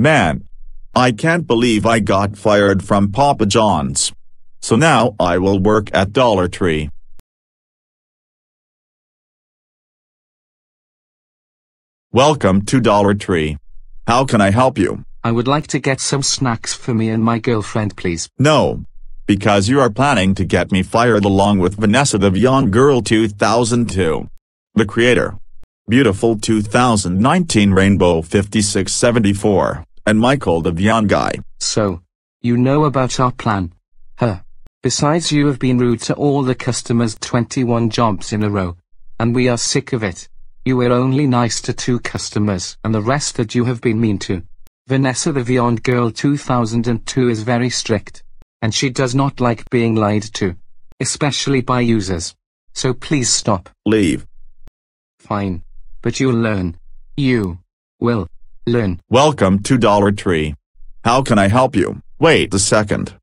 Man. I can't believe I got fired from Papa John's. So now I will work at Dollar Tree. Welcome to Dollar Tree. How can I help you? I would like to get some snacks for me and my girlfriend please. No. Because you are planning to get me fired along with Vanessa the Young Girl 2002. The creator. Beautiful 2019 Rainbow 5674 and Michael the Vian guy. So, you know about our plan. Huh. Besides you have been rude to all the customers 21 jobs in a row. And we are sick of it. You were only nice to two customers and the rest that you have been mean to. Vanessa the Viand Girl 2002 is very strict. And she does not like being lied to. Especially by users. So please stop. Leave. Fine. But you'll learn. You. Will. Lynn. Welcome to Dollar Tree. How can I help you? Wait a second.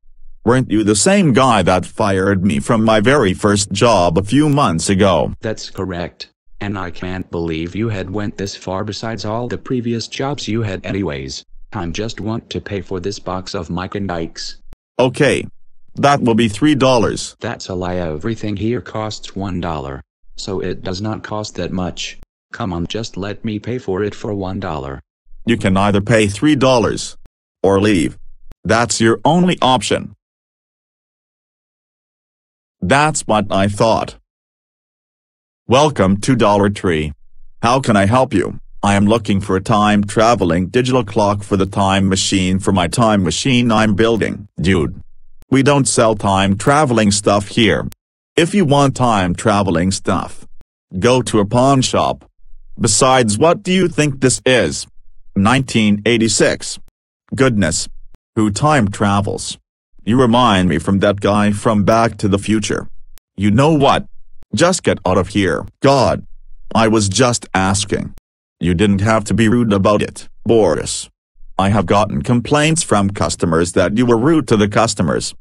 Weren't you the same guy that fired me from my very first job a few months ago? That's correct. And I can't believe you had went this far besides all the previous jobs you had anyways. I just want to pay for this box of Mike and Ike's. Okay. That will be three dollars. That's a lie everything here costs one dollar. So it does not cost that much. Come on just let me pay for it for one dollar. You can either pay $3 or leave. That's your only option. That's what I thought. Welcome to Dollar Tree. How can I help you? I am looking for a time-traveling digital clock for the time machine for my time machine I'm building. Dude. We don't sell time-traveling stuff here. If you want time-traveling stuff, go to a pawn shop. Besides what do you think this is? 1986. Goodness. Who time travels. You remind me from that guy from Back to the Future. You know what? Just get out of here. God. I was just asking. You didn't have to be rude about it, Boris. I have gotten complaints from customers that you were rude to the customers.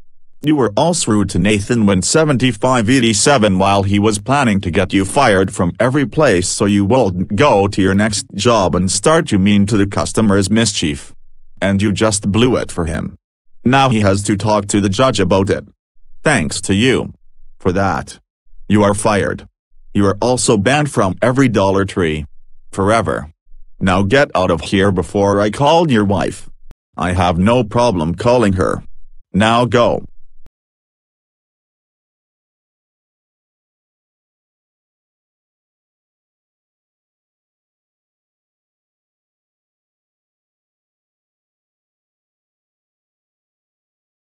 You were all screwed, to Nathan when 7587 while he was planning to get you fired from every place so you wouldn't go to your next job and start you mean to the customer's mischief. And you just blew it for him. Now he has to talk to the judge about it. Thanks to you. For that. You are fired. You are also banned from every Dollar Tree. Forever. Now get out of here before I call your wife. I have no problem calling her. Now go.